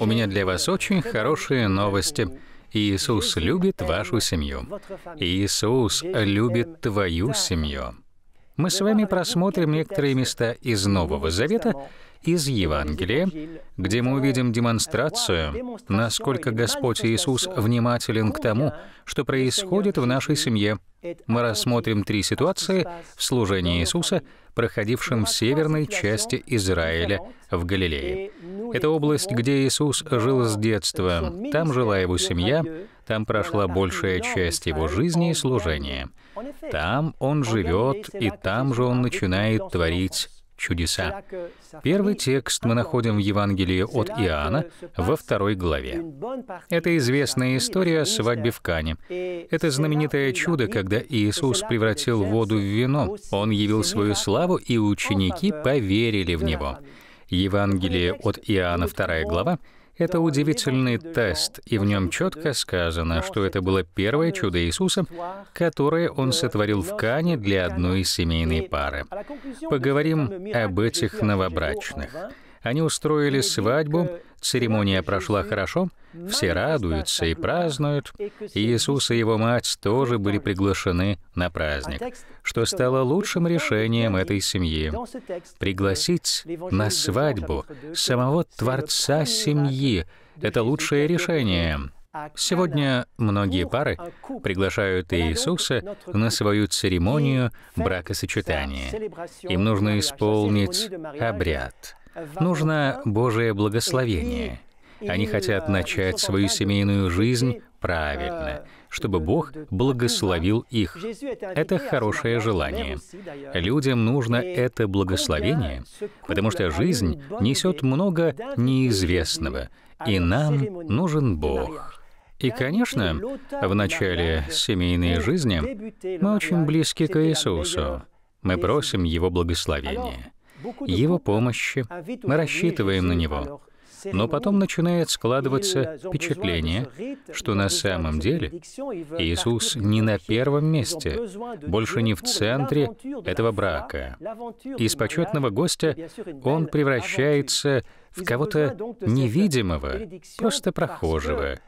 У меня для вас очень хорошие новости. Иисус любит вашу семью. Иисус любит твою семью. Мы с вами просмотрим некоторые места из Нового Завета, из Евангелия, где мы увидим демонстрацию, насколько Господь Иисус внимателен к тому, что происходит в нашей семье. Мы рассмотрим три ситуации в служении Иисуса, проходившем в северной части Израиля, в Галилее. Это область, где Иисус жил с детства. Там жила его семья, там прошла большая часть его жизни и служения. Там он живет, и там же он начинает творить чудеса. Э, Первый текст мы находим в Евангелии от Иоанна во второй главе. Это известная история о свадьбе в Кане. Это знаменитое чудо, когда Иисус превратил воду в вино. Он явил свою славу, и ученики поверили в Него. Евангелие от Иоанна 2 глава это удивительный тест, и в нем четко сказано, что это было первое чудо Иисуса, которое он сотворил в Кане для одной семейной пары. Поговорим об этих новобрачных. Они устроили свадьбу, Церемония прошла хорошо, все радуются и празднуют. Иисус и его мать тоже были приглашены на праздник, что стало лучшим решением этой семьи. Пригласить на свадьбу самого Творца семьи — это лучшее решение. Сегодня многие пары приглашают Иисуса на свою церемонию бракосочетания. Им нужно исполнить обряд — нужно Божие благословение. Они хотят э, начать свою семейную жизнь правильно, э, чтобы э, Бог благословил их. Это хорошее желание. Людям нужно это благословение, потому что жизнь несет много неизвестного, и нам нужен Бог. И, конечно, в начале семейной жизни мы очень близки к Иисусу. Мы просим Его благословения его помощи, мы рассчитываем на него. Но потом начинает складываться впечатление, что на самом деле Иисус не на первом месте, больше не в центре этого брака. Из почетного гостя он превращается в кого-то невидимого, просто прохожего,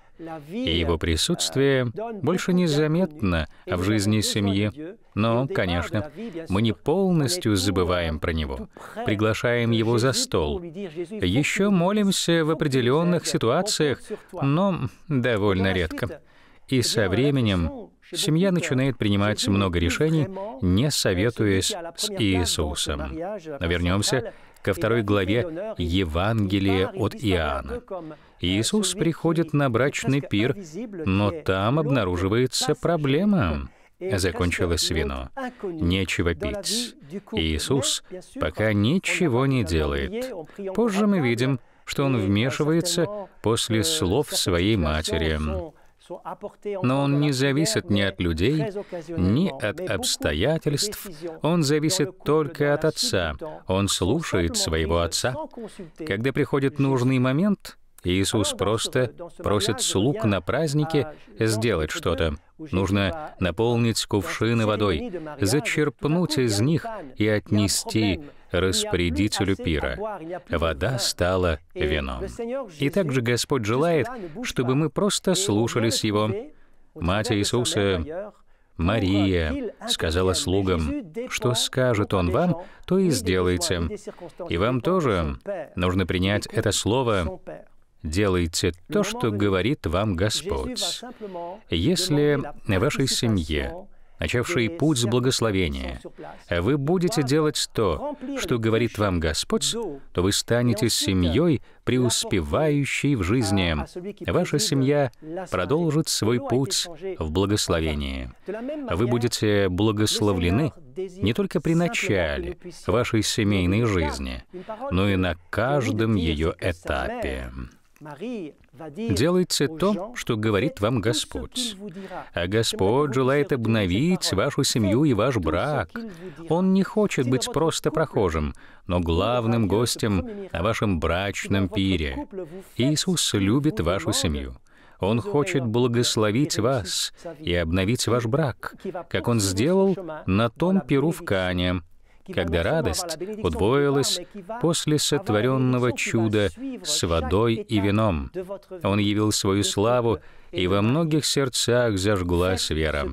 и его присутствие больше незаметно в жизни семьи. Но, конечно, мы не полностью забываем про него, приглашаем его за стол, еще молимся в определенных ситуациях, но довольно редко. И со временем семья начинает принимать много решений, не советуясь с Иисусом. Но вернемся ко второй главе Евангелия от Иоанна. Иисус приходит на брачный пир, но там обнаруживается проблема. Закончилось вино. Нечего пить. Иисус пока ничего не делает. Позже мы видим, что он а вмешивается после э, слов своей матери. Но он не зависит ни от людей, ни от обстоятельств. Он зависит только от отца. Он слушает своего отца. Когда приходит нужный момент, Иисус просто просит слуг на празднике а сделать что-то. Нужно наполнить кувшины водой, зачерпнуть из них и отнести распорядителю пира. Вода стала вином. И также Господь желает, чтобы мы просто слушались Его. Мать Иисуса Мария а сказала слугам, что скажет он вам, то и сделайте. И вам тоже нужно принять это слово делайте то, что говорит вам Господь. Если в вашей семье начавший путь с благословения, вы будете делать то, что говорит вам Господь, то вы станете семьей, преуспевающей в жизни. Ваша семья продолжит свой путь в благословении. Вы будете благословлены не только при начале вашей семейной жизни, но и на каждом ее этапе. Делайте то, что говорит вам Господь. А Господь желает обновить вашу семью и ваш брак. Он не хочет быть просто прохожим, но главным гостем на вашем брачном пире. Иисус любит вашу семью. Он хочет благословить вас и обновить ваш брак, как Он сделал на том пиру в Кане, когда радость удвоилась после сотворенного чуда с водой и вином. Он явил свою славу, и во многих сердцах зажглась вера.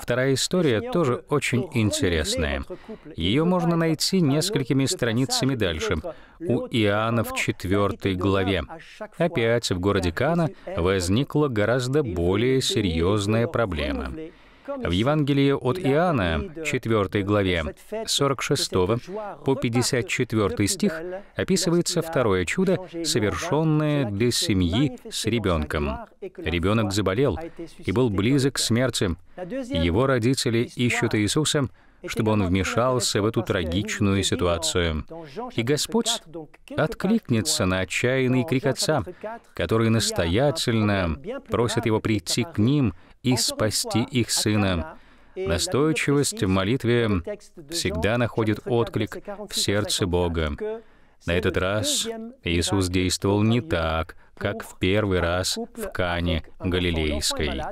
Вторая история тоже очень интересная. Ее можно найти несколькими страницами дальше, у Иоанна в 4 главе. Опять в городе Кана возникла гораздо более серьезная проблема. В Евангелии от Иоанна, 4 главе, 46 по 54 стих, описывается второе чудо, совершенное для семьи с ребенком. Ребенок заболел и был близок к смерти. Его родители ищут Иисуса, чтобы он вмешался в эту трагичную ситуацию. И Господь откликнется на отчаянный крик Отца, который настоятельно просит его прийти к ним и спасти их сына. Настойчивость в молитве всегда находит отклик в сердце Бога. На этот раз Иисус действовал не так, как в первый раз в Кане Галилейской.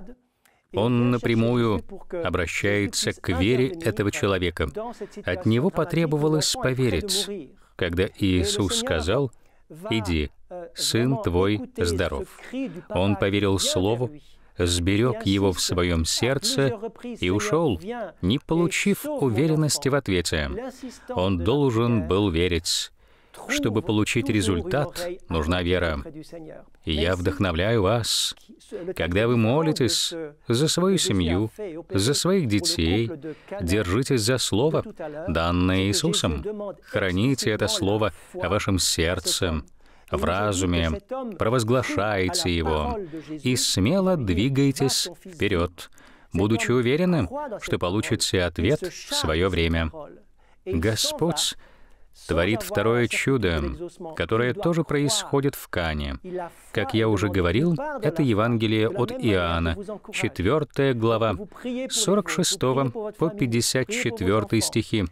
Он напрямую обращается к вере этого человека. От него потребовалось поверить, когда Иисус сказал «Иди, сын твой здоров». Он поверил Слову, сберег его в своем сердце и ушел, не получив уверенности в ответе. Он должен был верить. Чтобы получить результат, нужна вера. И я вдохновляю вас, когда вы молитесь за свою семью, за своих детей, держитесь за слово, данное Иисусом. Храните это слово в вашем сердце, в разуме, провозглашайте его и смело двигайтесь вперед, будучи уверены, что получите ответ в свое время. Господь творит второе чудо, которое тоже происходит в Кане. Как я уже говорил, это Евангелие от Иоанна, 4 глава, 46 по 54 стихи.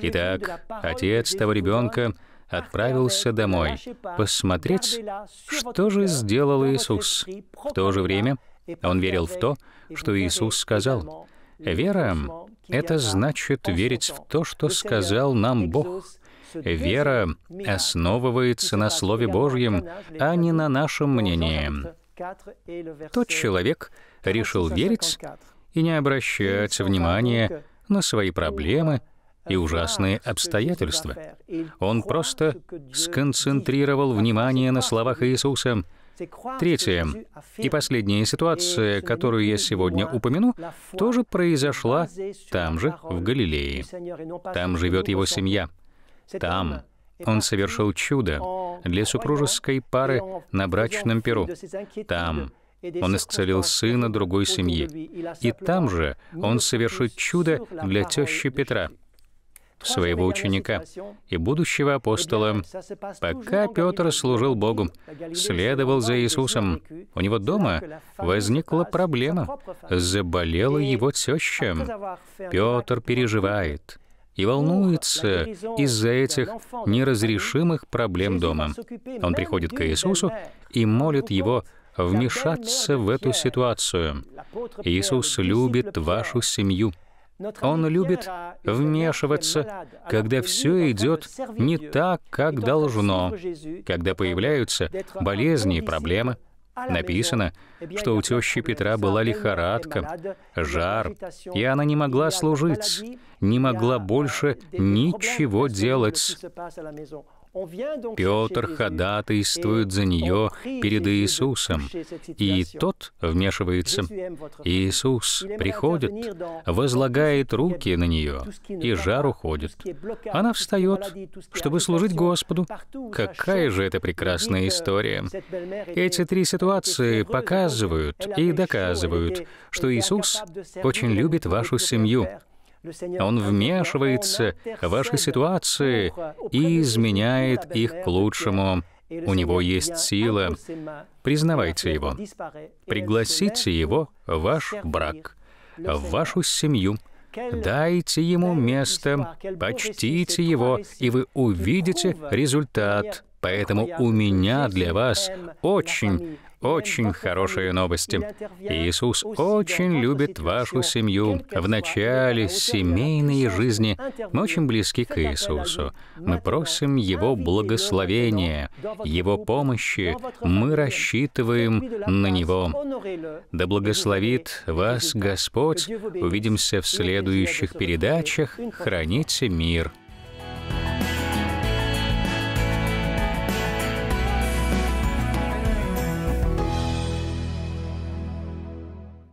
«Итак, отец того ребенка отправился домой посмотреть, что же сделал Иисус. В то же время он верил в то, что Иисус сказал. Вера — это значит верить в то, что сказал нам Бог — Вера основывается на Слове Божьем, а не на нашем мнении. Тот человек решил верить и не обращать внимания на свои проблемы и ужасные обстоятельства. Он просто сконцентрировал внимание на словах Иисуса. Третье. И последняя ситуация, которую я сегодня упомяну, тоже произошла там же, в Галилее. Там живет его семья. Там он совершил чудо для супружеской пары на брачном перу. Там он исцелил сына другой семьи. И там же он совершит чудо для тещи Петра, своего ученика и будущего апостола. Пока Петр служил Богу, следовал за Иисусом, у него дома возникла проблема. Заболела его теща. Петр переживает и волнуется из-за этих неразрешимых проблем дома. Он приходит к Иисусу и молит его вмешаться в эту ситуацию. Иисус любит вашу семью. Он любит вмешиваться, когда все идет не так, как должно, когда появляются болезни и проблемы, Написано, что у тещи Петра была лихорадка, жар, и она не могла служить, не могла больше ничего делать. Петр ходатайствует за нее перед Иисусом, и тот вмешивается. Иисус приходит, возлагает руки на нее, и жар уходит. Она встает, чтобы служить Господу. Какая же это прекрасная история. Эти три ситуации показывают и доказывают, что Иисус очень любит вашу семью, а он вмешивается в ваши ситуации и изменяет их к лучшему. У него есть сила. Признавайте его. Пригласите его в ваш брак, в вашу семью. Дайте ему место, почтите его, и вы увидите результат. Поэтому у меня для вас очень очень хорошие новости. Иисус очень любит вашу семью. В начале семейной жизни мы очень близки к Иисусу. Мы просим Его благословения, Его помощи. Мы рассчитываем на Него. Да благословит вас Господь. Увидимся в следующих передачах. Храните мир.